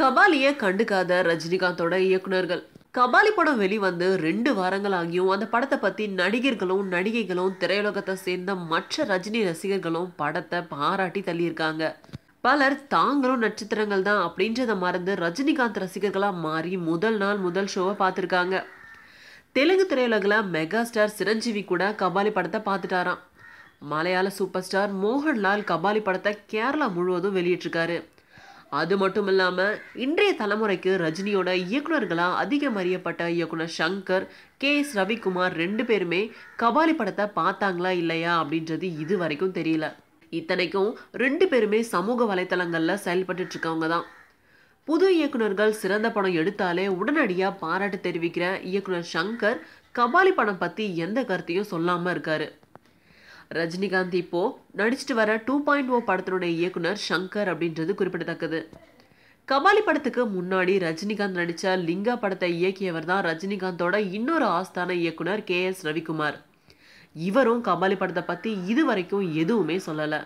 கபாலியை கண்டுக்காத ரஜினிகாந்தோட இயக்குனர்கள் கபாலி படம் வெளிவந்து ரெண்டு வாரங்கள் ஆகியும் அந்த படத்தை பற்றி நடிகர்களும் நடிகைகளும் திரையுலகத்தை சேர்ந்த மற்ற ரஜினி ரசிகர்களும் படத்தை பாராட்டி தள்ளியிருக்காங்க பலர் தாங்களும் நட்சத்திரங்கள் தான் அப்படின்றத மறந்து ரஜினிகாந்த் ரசிகர்களாக மாறி முதல் நாள் முதல் ஷோவை பார்த்துருக்காங்க தெலுங்கு திரையுலகில் மெகா ஸ்டார் சிரஞ்சீவி கூட கபாலி படத்தை பார்த்துட்டாராம் மலையாள சூப்பர் ஸ்டார் மோகன்லால் கபாலி படத்தை கேரளா முழுவதும் வெளியிட்டிருக்காரு அது மட்டும் இல்லாமல் இன்றைய தலைமுறைக்கு ரஜினியோட இயக்குநர்களாக அதிகம் அறியப்பட்ட இயக்குனர் சங்கர் கே எஸ் ரவிக்குமார் ரெண்டு பேருமே கபாலி படத்தை பார்த்தாங்களா இல்லையா அப்படின்றது இது வரைக்கும் தெரியல இத்தனைக்கும் ரெண்டு பேருமே சமூக வலைத்தளங்களில் செயல்பட்டு இருக்கவங்க தான் புது இயக்குநர்கள் சிறந்த படம் எடுத்தாலே உடனடியாக பாராட்டு தெரிவிக்கிற இயக்குனர் சங்கர் கபாலி படம் பற்றி எந்த கருத்தையும் சொல்லாமல் இருக்காரு ரஜினிகாந்த் இப்போ நடிச்சிட்டு வர டூ பாயிண்ட் ஓ படத்தினுடைய இயக்குனர் சங்கர் அப்படின்றது குறிப்பிடத்தக்கது கபாலி படத்துக்கு முன்னாடி ரஜினிகாந்த் நடித்த லிங்கா படத்தை இயக்கியவர் தான் ரஜினிகாந்தோட இன்னொரு ஆஸ்தான இயக்குனர் கே எஸ் ரவிக்குமார் இவரும் கபாலி படத்தை பற்றி இது வரைக்கும் எதுவுமே சொல்லலை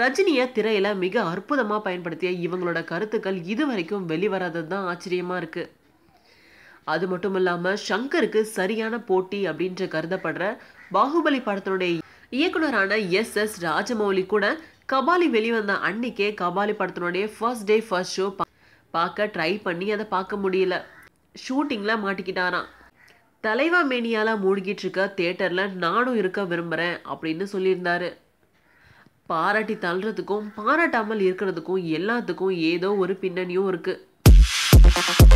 ரஜினியை திரையில் மிக அற்புதமாக பயன்படுத்திய இவங்களோட கருத்துக்கள் இது வரைக்கும் வெளிவராதது தான் ஆச்சரியமாக இருக்குது அது மட்டும் இல்லாமல் ஷங்கருக்கு சரியான போட்டி அப்படின்ற கருதப்படுற பாகுபலி படத்தினுடைய இயக்குனரான எஸ் எஸ் ராஜமௌலி கூட கபாலி வெளிவந்த அன்னைக்கே கபாலி படத்தினுடைய ஃபர்ஸ்ட் டே ஃபர்ஸ்ட் ஷோ பார்க்க ட்ரை பண்ணி அதை பார்க்க முடியல ஷூட்டிங்கில் மாட்டிக்கிட்டாராம் தலைவா மேனியால் மூழ்கிட்டு இருக்க தேட்டரில் நானும் இருக்க விரும்புகிறேன் அப்படின்னு சொல்லியிருந்தாரு பாராட்டி தள்ளுறதுக்கும் பாராட்டாமல் இருக்கிறதுக்கும் எல்லாத்துக்கும் ஏதோ ஒரு பின்னணியும் இருக்குது